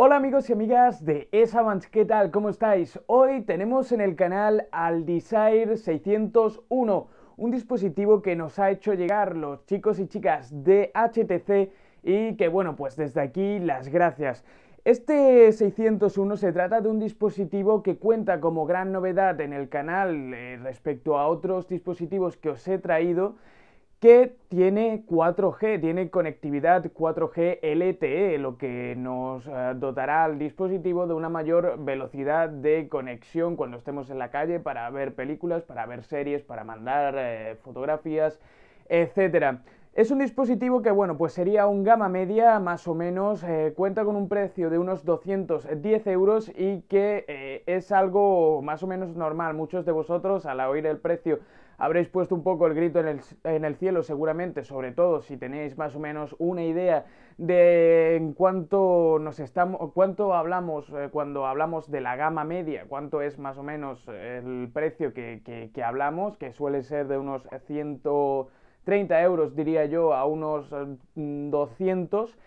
Hola amigos y amigas de s ¿qué tal? ¿Cómo estáis? Hoy tenemos en el canal al Desire 601, un dispositivo que nos ha hecho llegar los chicos y chicas de HTC y que bueno, pues desde aquí las gracias. Este 601 se trata de un dispositivo que cuenta como gran novedad en el canal eh, respecto a otros dispositivos que os he traído que tiene 4G, tiene conectividad 4G LTE, lo que nos eh, dotará al dispositivo de una mayor velocidad de conexión cuando estemos en la calle para ver películas, para ver series, para mandar eh, fotografías, etc. Es un dispositivo que, bueno, pues sería un gama media más o menos, eh, cuenta con un precio de unos 210 euros y que es algo más o menos normal. Muchos de vosotros al oír el precio Habréis puesto un poco el grito en el, cielo seguramente, sobre todo si tenéis más o menos una idea de en cuánto nos estamos cuánto hablamos eh, cuando hablamos de la gama media, cuánto es más o menos eh, el precio que, que hablamos, que suele ser de unos 130 euros, diría yo, a unos 200 eh,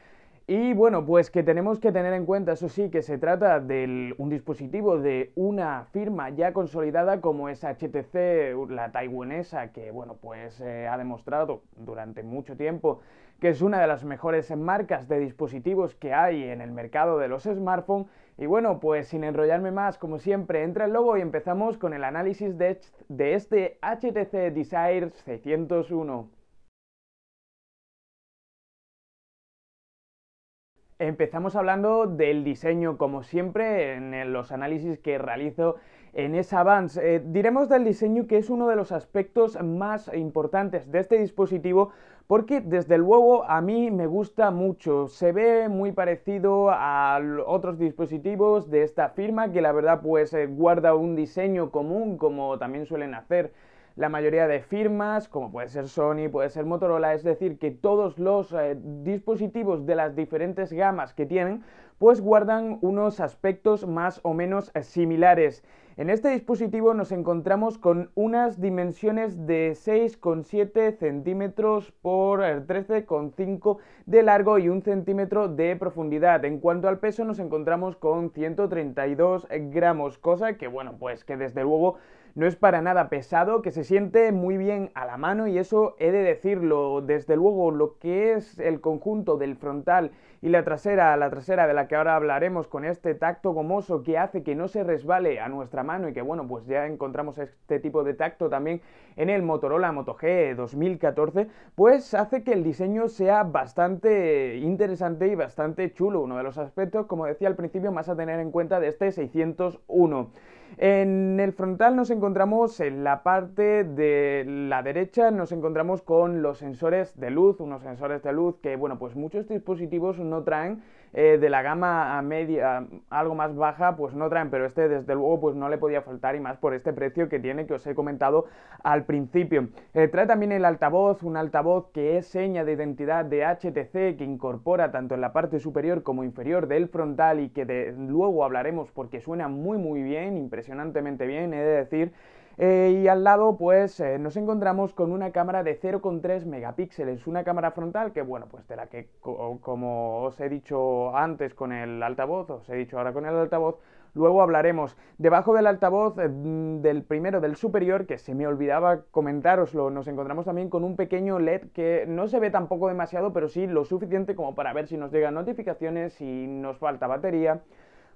y bueno, pues que tenemos que tener en cuenta, eso sí, que se trata de un dispositivo de una firma ya consolidada como es HTC, la taiwanesa, que bueno, pues eh, ha demostrado durante mucho tiempo que es una de las mejores marcas de dispositivos que hay en el mercado de los smartphones. Y bueno, pues sin enrollarme más, como siempre, entra el logo y empezamos con el análisis de este HTC Desire 601. Empezamos hablando del diseño, como siempre, en los análisis que realizo en esa Vans. Eh, diremos del diseño que es uno de los aspectos más importantes de este dispositivo porque desde luego a mí me gusta mucho. Se ve muy parecido a otros dispositivos de esta firma que la verdad pues eh, guarda un diseño común como también suelen hacer la mayoría de firmas, como puede ser Sony, puede ser Motorola, es decir, que todos los eh, dispositivos de las diferentes gamas que tienen, pues guardan unos aspectos más o menos eh, similares. En este dispositivo nos encontramos con unas dimensiones de 6,7 centímetros por 13,5 eh, de largo y 1 centímetro de profundidad. En cuanto al peso nos encontramos con 132 gramos, cosa que bueno, pues que desde luego no es para nada pesado, que se siente muy bien a la mano y eso he de decirlo. Desde luego, lo que es el conjunto del frontal y la trasera, la trasera de la que ahora hablaremos con este tacto gomoso que hace que no se resbale a nuestra mano y que bueno, pues ya encontramos este tipo de tacto también en el Motorola Moto G 2014, pues hace que el diseño sea bastante interesante y bastante chulo, uno de los aspectos, como decía al principio, más a tener en cuenta de este 601. En el frontal nos encontramos en la parte de la derecha, nos encontramos con los sensores de luz, unos sensores de luz que, bueno, pues muchos dispositivos no traen eh, de la gama a media, algo más baja, pues no traen, pero este desde luego pues no le podía faltar y más por este precio que tiene que os he comentado al principio. Eh, trae también el altavoz, un altavoz que es seña de identidad de HTC que incorpora tanto en la parte superior como inferior del frontal y que luego hablaremos porque suena muy muy bien, impresionantemente bien, he de decir. Eh, y al lado, pues eh, nos encontramos con una cámara de 0,3 megapíxeles, una cámara frontal que, bueno, pues de la que, como os he dicho antes con el altavoz, os he dicho ahora con el altavoz, Luego hablaremos debajo del altavoz eh, del primero, del superior, que se me olvidaba comentaroslo Nos encontramos también con un pequeño LED que no se ve tampoco demasiado, pero sí lo suficiente como para ver si nos llegan notificaciones, si nos falta batería,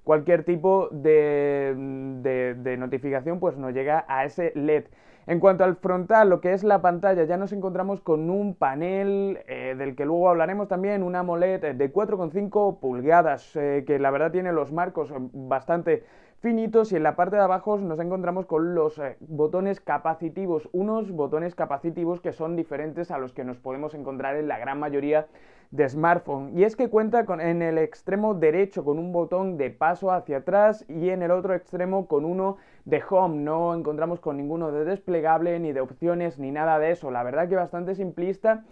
cualquier tipo de, de, notificación pues nos llega a ese LED. En cuanto al frontal, lo que es la pantalla, ya nos encontramos con un panel eh, del que luego hablaremos también, una AMOLED de 4,5 pulgadas, eh, que la verdad tiene los marcos eh, bastante finitos y en la parte de abajo nos encontramos con los botones capacitivos, unos botones capacitivos que son diferentes a los que nos podemos encontrar en la gran mayoría de de smartphone. Y es que cuenta con, en el extremo derecho con un botón de paso hacia atrás y en el otro extremo con uno de home. No encontramos con ninguno de desplegable, ni de opciones, ni nada de eso. La verdad que bastante simplista.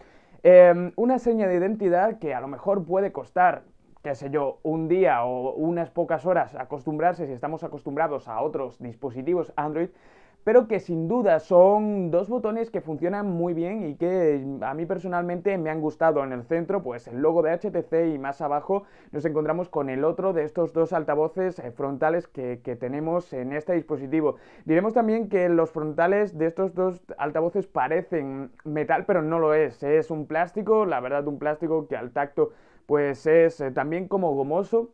Em, una seña de identidad que a lo mejor puede costar qué sé yo, un día o unas pocas horas acostumbrarse si estamos acostumbrados a otros dispositivos Android, pero que sin duda son dos botones que funcionan muy bien y que mm, a mí personalmente me han gustado. En el centro, pues el logo de HTC y más abajo nos encontramos con el otro de estos dos altavoces eh, frontales que, tenemos en este dispositivo. Diremos también que los frontales de estos dos altavoces parecen metal, pero no lo es. Es un plástico, la verdad, un plástico que al tacto pues es eh, también como gomoso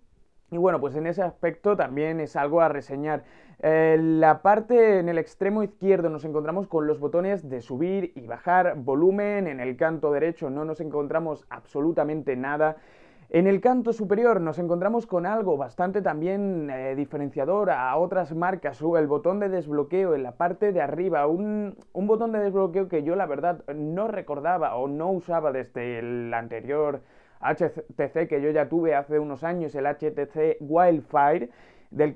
y bueno, pues en ese aspecto también es algo a reseñar. Eh, la parte en el extremo izquierdo nos encontramos con los botones de subir y bajar volumen, en el canto derecho no nos encontramos absolutamente nada. En el canto superior nos encontramos con algo bastante también eh, diferenciador a otras marcas, el botón de desbloqueo en la parte de arriba, un, botón de desbloqueo que yo la verdad no recordaba o no usaba desde el anterior HTC que yo ya tuve hace unos años, el HTC Wildfire,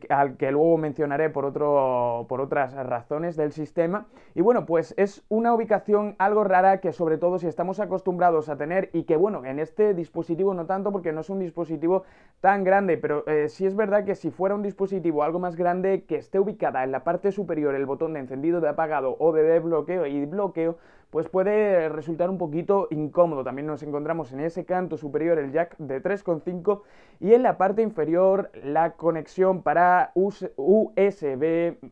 al que luego mencionaré por, otras razones del sistema. Y bueno, pues es una ubicación algo rara que sobre todo si estamos acostumbrados a tener y que bueno, en este dispositivo no tanto porque no es un dispositivo tan grande, pero eh, sí es verdad que si fuera un dispositivo algo más grande que esté ubicada en la parte superior el botón de encendido, de apagado o de desbloqueo y bloqueo, pues puede resultar un poquito incómodo. También nos encontramos en ese canto superior el jack de 3,5 y en la parte inferior la conexión para USB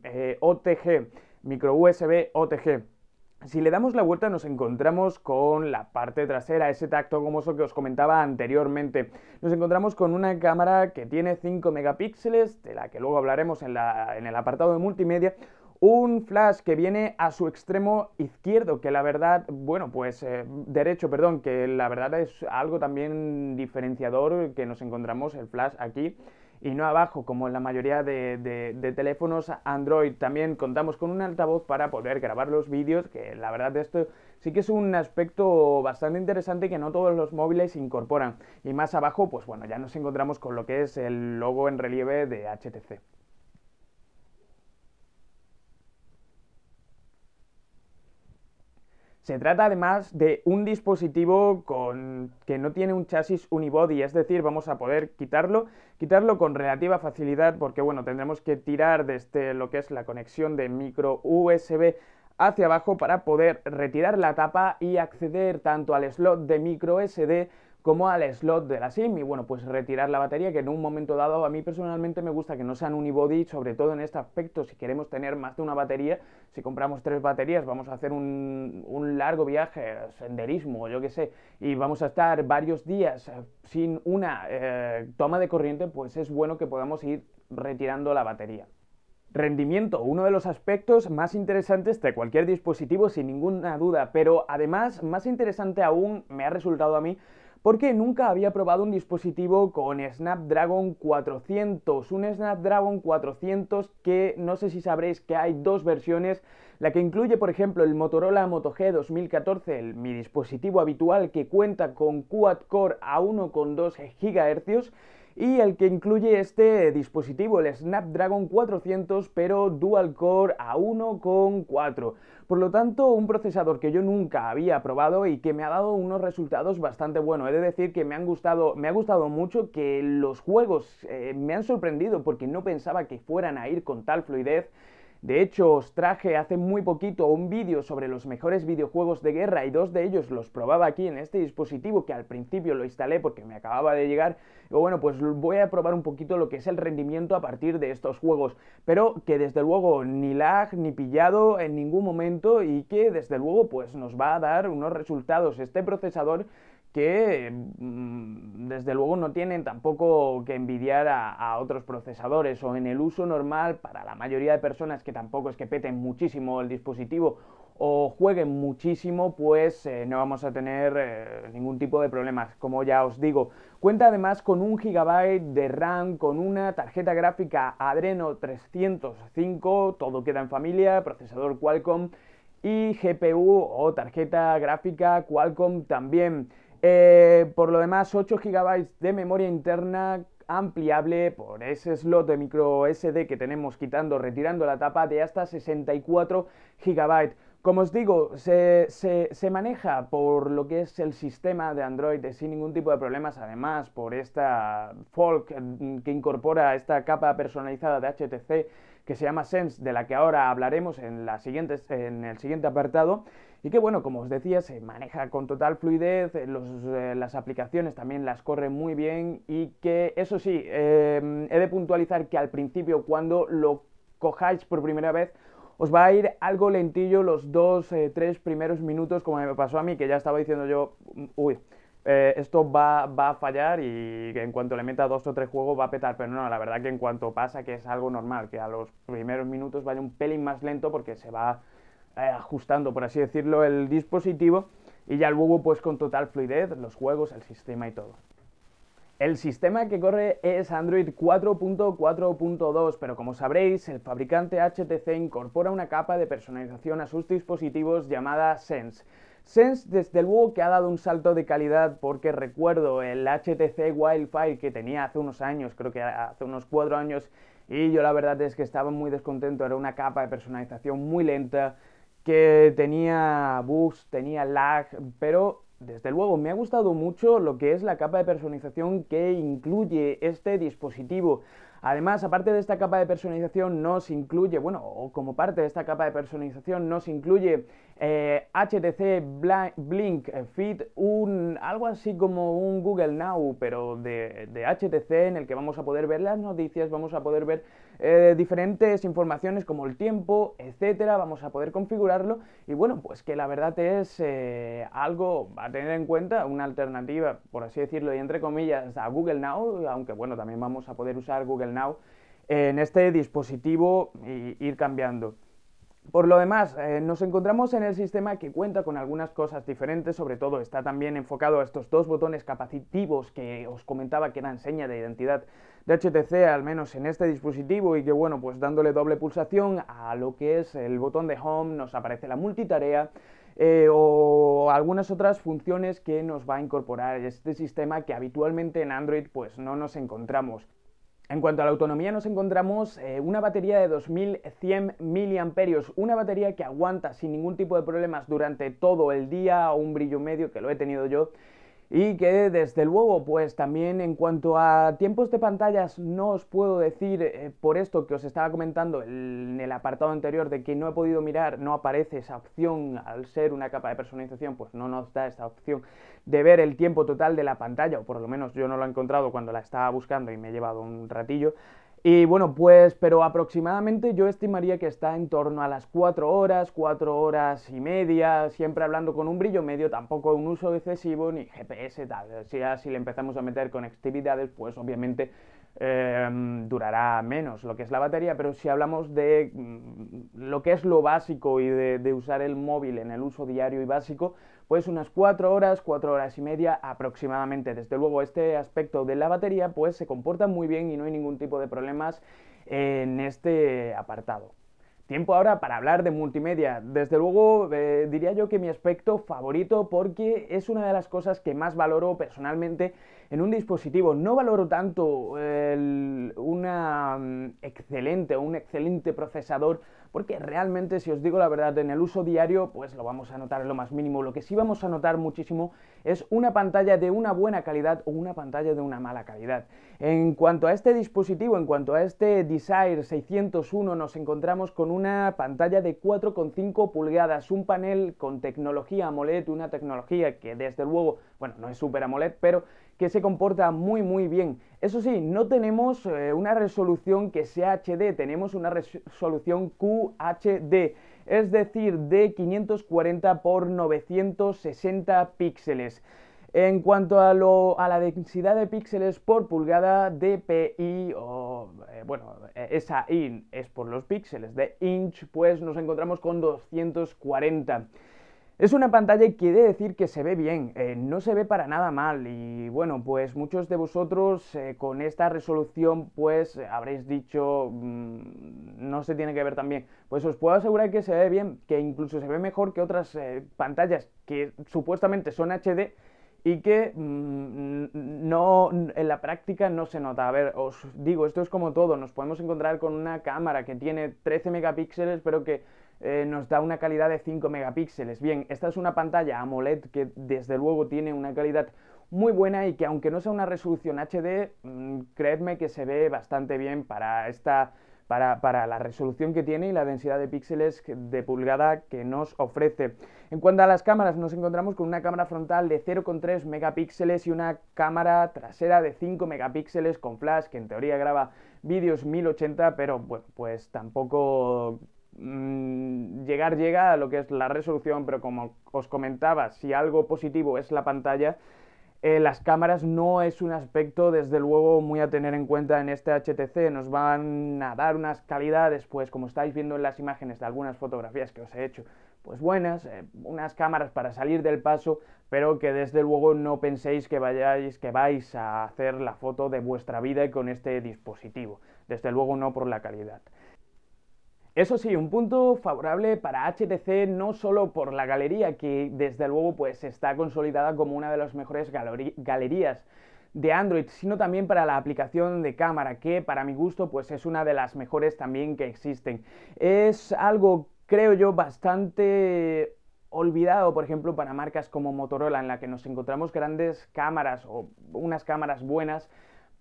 eh, OTG, micro USB OTG. Si le damos la vuelta nos encontramos con la parte trasera, ese tacto gomoso que os comentaba anteriormente. Nos encontramos con una cámara que tiene 5 megapíxeles, de la que luego hablaremos en el apartado de multimedia, un flash que viene a su extremo izquierdo, que la verdad, bueno, pues eh, derecho, perdón, que la verdad es algo también diferenciador que nos encontramos el flash aquí y no abajo, como en la mayoría de, de, teléfonos Android. También contamos con un altavoz para poder grabar los vídeos, que la verdad esto sí que es un aspecto bastante interesante que no todos los móviles incorporan. Y más abajo, pues bueno, ya nos encontramos con lo que es el logo en relieve de HTC. Se trata además de un dispositivo que no tiene un chasis unibody, es decir, vamos a poder quitarlo, quitarlo con relativa facilidad porque bueno, tendremos que tirar desde este, lo que es la conexión de micro USB hacia abajo para poder retirar la tapa y acceder tanto al slot de micro SD como al slot de la SIM y bueno, pues retirar la batería que en un momento dado a mí personalmente me gusta que no sean unibody, sobre todo en este aspecto, si queremos tener más de una batería, si compramos tres baterías vamos a hacer un, largo viaje, senderismo, yo qué sé, y vamos a estar varios días sin una eh, toma de corriente, pues es bueno que podamos ir retirando la batería. Rendimiento, uno de los aspectos más interesantes de cualquier dispositivo sin ninguna duda, pero además más interesante aún me ha resultado a mí porque nunca había probado un dispositivo con Snapdragon 400, un Snapdragon 400 que no sé si sabréis que hay dos versiones, la que incluye por ejemplo el Motorola Moto G 2014, mi dispositivo habitual que cuenta con quad core a 1,2 GHz, y el que incluye este dispositivo, el Snapdragon 400, pero dual core A1,4. Por lo tanto, un procesador que yo nunca había probado y que me ha dado unos resultados bastante buenos. He de decir que me han gustado, ha gustado mucho que los juegos eh, me han sorprendido porque no pensaba que fueran a ir con tal fluidez de hecho, os traje hace muy poquito un vídeo sobre los mejores videojuegos de guerra y dos de ellos los probaba aquí en este dispositivo que al principio lo instalé porque me acababa de llegar. bueno, pues voy a probar un poquito lo que es el rendimiento a partir de estos juegos, pero que desde luego ni lag ni pillado en ningún momento y que desde luego pues nos va a dar unos resultados este procesador que mm, desde luego no tienen tampoco que envidiar a, otros procesadores o en el uso normal para la mayoría de personas que tampoco es que peten muchísimo el dispositivo o jueguen muchísimo, pues eh, no vamos a tener eh, ningún tipo de problemas, como ya os digo. Cuenta además con un gigabyte de RAM, con una tarjeta gráfica Adreno 305, todo queda en familia, procesador Qualcomm y GPU o tarjeta gráfica Qualcomm también. Eh, por lo demás, 8 GB de memoria interna ampliable por ese slot de micro SD que tenemos quitando, retirando la tapa de hasta 64 GB. Como os digo, se, maneja por lo que es el sistema de Android eh, sin ningún tipo de problemas, además por esta folk eh, que incorpora esta capa personalizada de HTC que se llama Sense, de la que ahora hablaremos en el siguiente apartado y que bueno, como os decía, se maneja con total fluidez, eh, eh, las aplicaciones también las corre muy bien y que eso sí, em, he de puntualizar que al principio cuando lo cojáis por primera vez, os va a ir algo lentillo los dos, eh, tres primeros minutos, como me pasó a mí, que ya estaba diciendo yo, mm, uy, esto va, va, a fallar y en cuanto le meta dos o tres juegos va a petar, pero no, la verdad que en cuanto pasa que es algo normal, que a los primeros minutos vaya un pelín más lento porque se va eh, ajustando, por así decirlo, el dispositivo y ya luego pues con total fluidez los juegos, el sistema y todo. El sistema que corre es Android 4.4.2, pero como sabréis, el fabricante HTC incorpora una capa de personalización a sus dispositivos llamada Sense. Sense desde luego que ha dado un salto de calidad porque recuerdo el HTC Wildfire que tenía hace unos años, creo que hace unos cuatro años, y yo la verdad es que estaba muy descontento, era una capa de personalización muy lenta, que tenía bugs, tenía lag, pero desde luego me ha gustado mucho lo que es la capa de personalización que incluye este dispositivo. Además, aparte de esta capa de personalización, nos incluye, bueno, o como parte de esta capa de personalización, nos incluye HTC eh, Blink Fit, un, algo así como un Google Now, pero de, de HTC, en el que vamos a poder ver las noticias, vamos a poder ver eh, diferentes informaciones como el tiempo, etcétera. Vamos a poder configurarlo y bueno, pues que la verdad es eh, algo a tener en cuenta, una alternativa, por así decirlo, y entre comillas, a Google Now, aunque bueno, también vamos a poder usar Google Now en este dispositivo e ir cambiando. Por lo demás, eh, nos encontramos en el sistema que cuenta con algunas cosas diferentes, sobre todo está también enfocado a estos dos botones capacitivos que os comentaba que eran seña de identidad de HTC, al menos en este dispositivo, y que bueno, pues dándole doble pulsación a lo que es el botón de Home nos aparece la multitarea. Eh, o algunas otras funciones que nos va a incorporar este sistema que habitualmente en Android pues no nos encontramos. En cuanto a la autonomía nos encontramos eh, una batería de 2100 mAh, una batería que aguanta sin ningún tipo de problemas durante todo el día, un brillo medio que lo he tenido yo, y que desde luego pues también en cuanto a tiempos de pantallas no os puedo decir eh, por esto que os estaba comentando en el apartado anterior de que no he podido mirar no aparece esa opción al ser una capa de personalización pues no nos da esta opción de ver el tiempo total de la pantalla o por lo menos yo no lo he encontrado cuando la estaba buscando y me he llevado un ratillo y bueno, pues, pero aproximadamente yo estimaría que está en torno a las 4 horas, 4 horas y media, siempre hablando con un brillo medio, tampoco un uso excesivo, ni GPS, tal. Si, ah, si le empezamos a meter conectividades, pues obviamente Em, durará menos lo que es la batería, pero si hablamos de mm, lo que es lo básico y de, usar el móvil en el uso diario y básico, pues unas cuatro horas, cuatro horas y media aproximadamente. Desde luego este aspecto de la batería pues se comporta muy bien y no hay ningún tipo de problemas en este apartado. Tiempo ahora para hablar de multimedia. Desde luego eh, diría yo que mi aspecto favorito porque es una de las cosas que más valoro personalmente en un dispositivo. No valoro tanto el, una mm, excelente o un excelente procesador porque realmente, si os digo la verdad, en el uso diario, pues lo vamos a notar en lo más mínimo. Lo que sí vamos a notar muchísimo es una pantalla de una buena calidad o una pantalla de una mala calidad. En cuanto a este dispositivo, en cuanto a este Desire 601, nos encontramos con una pantalla de 4,5 pulgadas, un panel con tecnología AMOLED, una tecnología que desde luego, bueno, no es Super AMOLED, pero que se comporta muy muy bien. Eso sí, no tenemos eh, una resolución que sea HD, tenemos una resolución QHD, es decir, de 540 x 960 píxeles. En cuanto a, la densidad de píxeles por pulgada, DPI o, eh, bueno, e, esa IN es por los píxeles de inch, pues nos encontramos con 240. Es una pantalla que quiere decir que se ve bien, eh, no se ve para nada mal y bueno, pues muchos de vosotros eh, con esta resolución pues habréis dicho mm, no se tiene que ver tan bien. Pues os puedo asegurar que se ve bien, que incluso se ve mejor que otras eh, pantallas que supuestamente son HD y que mm, no en la práctica no se nota. A ver, os digo, esto es como todo, nos podemos encontrar con una cámara que tiene 13 megapíxeles, pero que eh, nos da una calidad de 5 megapíxeles. Bien, esta es una pantalla AMOLED que desde luego tiene una calidad muy buena y que aunque no sea una resolución HD, mm, creedme que se ve bastante bien para esta... Para, para, la resolución que tiene y la densidad de píxeles de pulgada que nos ofrece. En cuanto a las cámaras, nos encontramos con una cámara frontal de 0,3 megapíxeles y una cámara trasera de 5 megapíxeles con flash, que en teoría graba vídeos 1080, pero bueno, pues tampoco Mm, llegar llega a lo que es la resolución, pero como os comentaba, si algo positivo es la pantalla, eh, las cámaras no es un aspecto desde luego muy a tener en cuenta en este HTC, nos van a dar unas calidades, pues como estáis viendo en las imágenes de algunas fotografías que os he hecho, pues buenas, eh, unas cámaras para salir del paso, pero que desde luego no penséis que vayáis, que vais a hacer la foto de vuestra vida con este dispositivo, desde luego no por la calidad. Eso sí, un punto favorable para HTC no solo por la galería, que desde luego pues está consolidada como una de las mejores galerías de Android, sino también para la aplicación de cámara, que para mi gusto pues es una de las mejores también que existen. Es algo, creo yo, bastante olvidado, por ejemplo, para marcas como Motorola, en la que nos encontramos grandes cámaras o unas cámaras buenas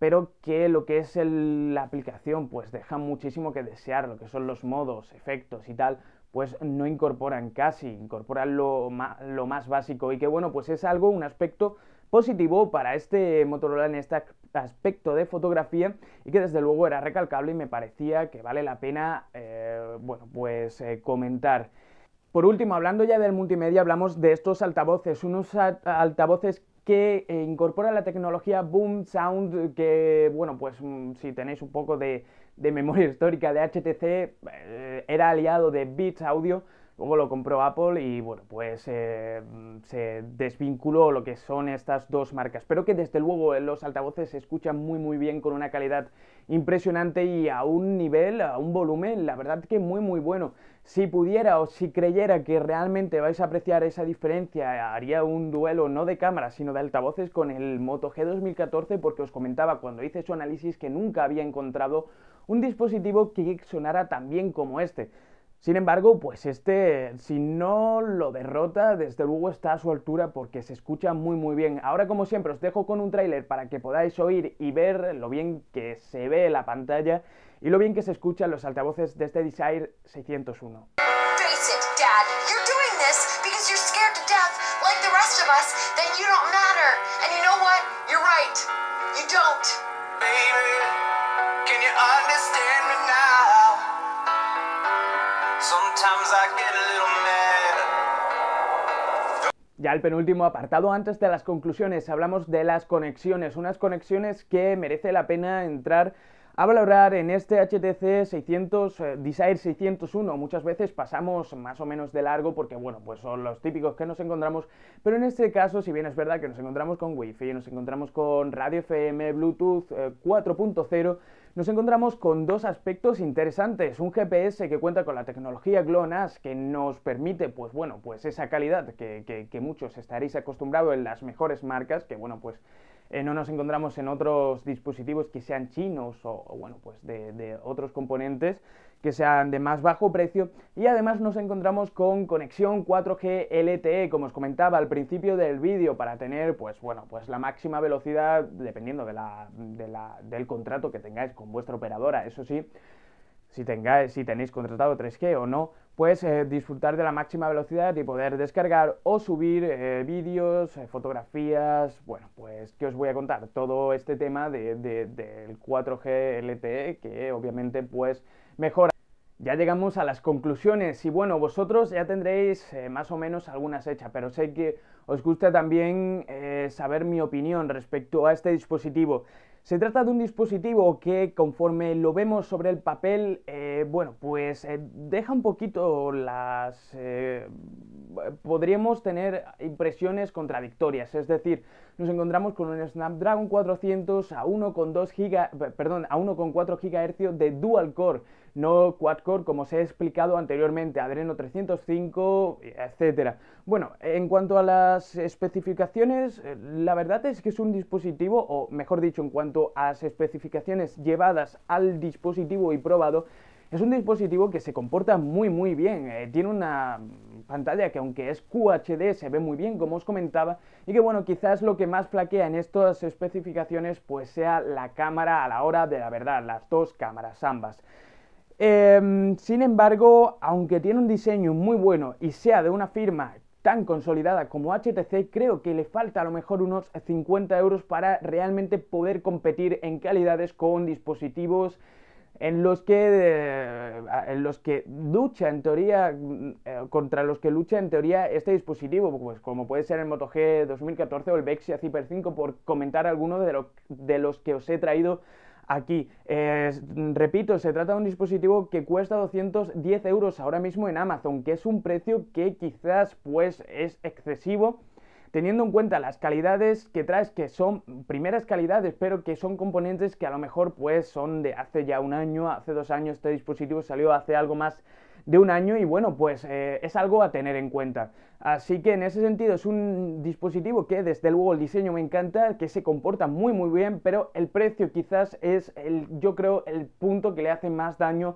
pero que lo que es la aplicación pues deja muchísimo que desear, lo que son los modos, efectos y tal, pues no incorporan casi, incorporan lo, más básico y que bueno, pues es algo, un aspecto positivo para este Motorola en este aspecto de fotografía y que desde luego era recalcable y me parecía que vale la pena, eh, bueno, pues eh, comentar. Por último, hablando ya del multimedia, hablamos de estos altavoces, unos altavoces que eh, incorpora la tecnología Boom Sound, que, bueno, pues mm, si tenéis un poco de, memoria histórica de HTC, eh, era aliado de Beats Audio, como lo compró Apple y bueno, pues eh, se desvinculó lo que son estas dos marcas. Pero que desde luego eh, los altavoces se escuchan muy muy bien con una calidad impresionante y a un nivel, a un volumen, la verdad que muy muy bueno. Si pudiera o si creyera que realmente vais a apreciar esa diferencia, haría un duelo no de cámaras, sino de altavoces con el Moto G 2014 porque os comentaba cuando hice su análisis que nunca había encontrado un dispositivo que sonara tan bien como este. Sin embargo, pues este, si no lo derrota, desde luego está a su altura porque se escucha muy muy bien. Ahora como siempre os dejo con un tráiler para que podáis oír y ver lo bien que se ve la pantalla y lo bien que se escuchan los altavoces de este Desire 601. Baby, Ya el penúltimo apartado, antes de las conclusiones, hablamos de las conexiones, unas conexiones que merece la pena entrar a valorar en este HTC 600, eh, Desire 601. Muchas veces pasamos más o menos de largo porque, bueno, pues son los típicos que nos encontramos, pero en este caso, si bien es verdad que nos encontramos con Wi-Fi, nos encontramos con radio FM, Bluetooth 4.0, eh, nos encontramos con dos aspectos interesantes. Un GPS que cuenta con la tecnología GLONASS que nos permite, pues bueno, pues esa calidad que, que muchos estaréis acostumbrados en las mejores marcas, que bueno, pues eh, no nos encontramos en otros dispositivos que sean chinos o, bueno, pues de, otros componentes que sean de más bajo precio y además nos encontramos con conexión 4G LTE, como os comentaba al principio del vídeo, para tener pues bueno, pues la máxima velocidad dependiendo de del contrato que tengáis con vuestra operadora, eso sí, si, tengáis, si tenéis contratado 3G o no, pues eh, disfrutar de la máxima velocidad y poder descargar o subir eh, vídeos, eh, fotografías, bueno, pues que os voy a contar todo este tema del 4G LTE que obviamente pues mejora. Ya llegamos a las conclusiones y bueno, vosotros ya tendréis más o menos algunas hechas, pero sé que os gusta también saber mi opinión respecto a este dispositivo. Se trata de un dispositivo que, conforme lo vemos sobre el papel, eh, bueno, pues eh, deja un poquito las... Eh, podríamos tener impresiones contradictorias, es decir, nos encontramos con un Snapdragon 400 a 1,2 a 1,4 GHz de dual core no quad-core, como os he explicado anteriormente, Adreno 305, etcétera. Bueno, en cuanto a las especificaciones, eh, la verdad es que es un dispositivo, o mejor dicho, en cuanto a las especificaciones llevadas al dispositivo y probado, es un dispositivo que se comporta muy muy bien, eh, tiene una pantalla que aunque es QHD se ve muy bien como os comentaba y que bueno quizás lo que más flaquea en estas especificaciones pues sea la cámara a la hora de la verdad, las dos cámaras ambas. Eh, sin embargo, aunque tiene un diseño muy bueno y sea de una firma tan consolidada como HTC, creo que le falta a lo mejor unos 50 euros para realmente poder competir en calidades con dispositivos en los que, eh, en los que lucha en teoría, eh, contra los que lucha en teoría este dispositivo, pues como puede ser el Moto G 2014 o el Bexia Zipper 5, por comentar alguno de los que os he traído aquí. repito, se trata de un dispositivo que cuesta 210 euros ahora mismo en Amazon, que es un precio que quizás pues es excesivo teniendo en cuenta las calidades que traes, que son primeras calidades, pero que son componentes que a lo mejor pues son de hace ya un año, hace dos años, este dispositivo salió hace algo más de un año y bueno, pues eh, es algo a tener en cuenta. Así que en ese sentido es un dispositivo que desde luego el diseño me encanta, que se comporta muy muy bien, pero el precio quizás es el, yo creo, el punto que le hace más daño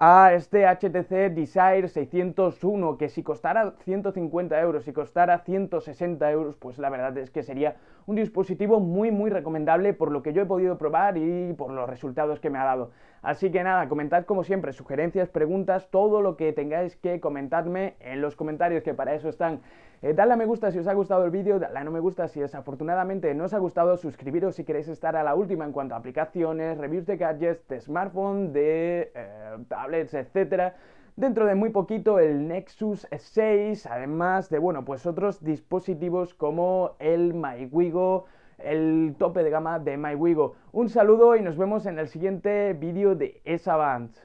a este HTC Desire 601, que si costara 150 euros, y costara 160 euros, pues la verdad es que sería un dispositivo muy muy recomendable por lo que yo he podido probar y por los resultados que me ha dado. Así que nada, comentad como siempre sugerencias, preguntas, todo lo que tengáis que comentarme en los comentarios que para eso están eh, dadle a me gusta si os ha gustado el vídeo, dadle a no me gusta si desafortunadamente no os ha gustado, suscribiros si queréis estar a la última en cuanto a aplicaciones, reviews de gadgets, de smartphone, de eh, tablets, etcétera. Dentro de muy poquito el Nexus 6, además de bueno, pues otros dispositivos como el MyWigo, el tope de gama de MyWigo. Un saludo y nos vemos en el siguiente vídeo de Esa Band.